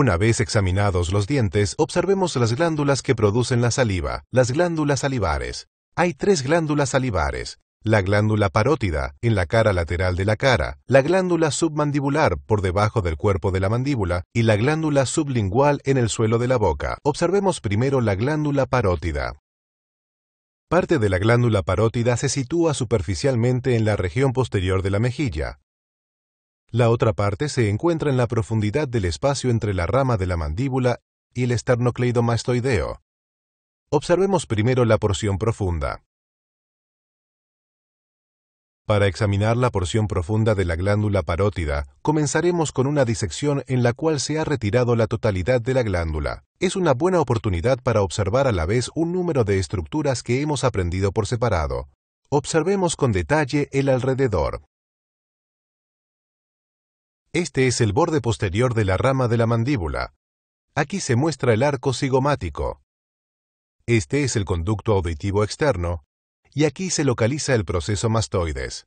Una vez examinados los dientes, observemos las glándulas que producen la saliva, las glándulas salivares. Hay tres glándulas salivares, la glándula parótida, en la cara lateral de la cara, la glándula submandibular, por debajo del cuerpo de la mandíbula, y la glándula sublingual en el suelo de la boca. Observemos primero la glándula parótida. Parte de la glándula parótida se sitúa superficialmente en la región posterior de la mejilla. La otra parte se encuentra en la profundidad del espacio entre la rama de la mandíbula y el esternocleidomastoideo. Observemos primero la porción profunda. Para examinar la porción profunda de la glándula parótida, comenzaremos con una disección en la cual se ha retirado la totalidad de la glándula. Es una buena oportunidad para observar a la vez un número de estructuras que hemos aprendido por separado. Observemos con detalle el alrededor. Este es el borde posterior de la rama de la mandíbula. Aquí se muestra el arco cigomático. Este es el conducto auditivo externo, y aquí se localiza el proceso mastoides.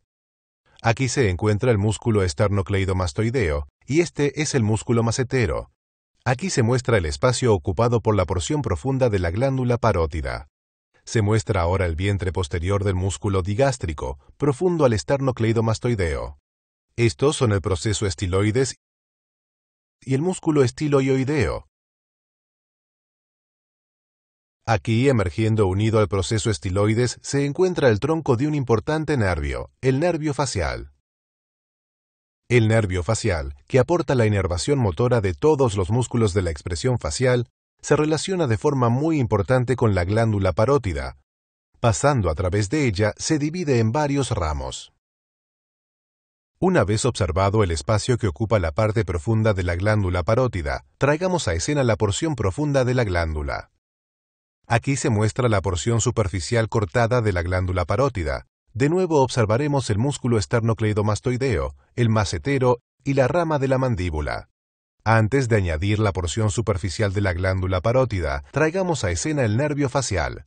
Aquí se encuentra el músculo esternocleidomastoideo, y este es el músculo macetero. Aquí se muestra el espacio ocupado por la porción profunda de la glándula parótida. Se muestra ahora el vientre posterior del músculo digástrico, profundo al esternocleidomastoideo. Estos son el proceso estiloides y el músculo estiloideo. Aquí, emergiendo unido al proceso estiloides, se encuentra el tronco de un importante nervio, el nervio facial. El nervio facial, que aporta la inervación motora de todos los músculos de la expresión facial, se relaciona de forma muy importante con la glándula parótida. Pasando a través de ella, se divide en varios ramos. Una vez observado el espacio que ocupa la parte profunda de la glándula parótida, traigamos a escena la porción profunda de la glándula. Aquí se muestra la porción superficial cortada de la glándula parótida. De nuevo observaremos el músculo esternocleidomastoideo, el macetero y la rama de la mandíbula. Antes de añadir la porción superficial de la glándula parótida, traigamos a escena el nervio facial.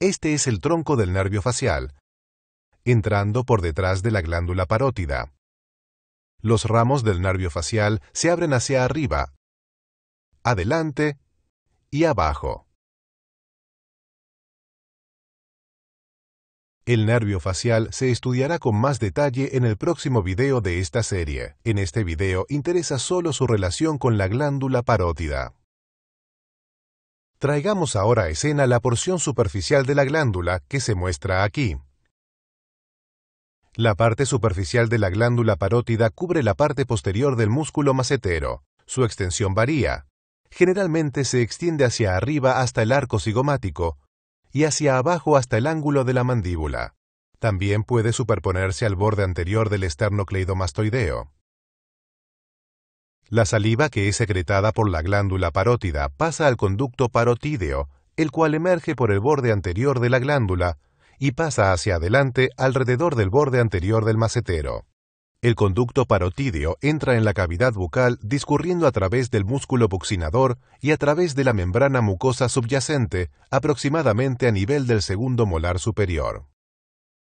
Este es el tronco del nervio facial, entrando por detrás de la glándula parótida. Los ramos del nervio facial se abren hacia arriba, adelante y abajo. El nervio facial se estudiará con más detalle en el próximo video de esta serie. En este video interesa solo su relación con la glándula parótida. Traigamos ahora a escena la porción superficial de la glándula que se muestra aquí. La parte superficial de la glándula parótida cubre la parte posterior del músculo macetero. Su extensión varía. Generalmente se extiende hacia arriba hasta el arco cigomático y hacia abajo hasta el ángulo de la mandíbula. También puede superponerse al borde anterior del esternocleidomastoideo. La saliva que es secretada por la glándula parótida pasa al conducto parotídeo, el cual emerge por el borde anterior de la glándula, y pasa hacia adelante alrededor del borde anterior del macetero. El conducto parotídeo entra en la cavidad bucal discurriendo a través del músculo buccinador y a través de la membrana mucosa subyacente, aproximadamente a nivel del segundo molar superior.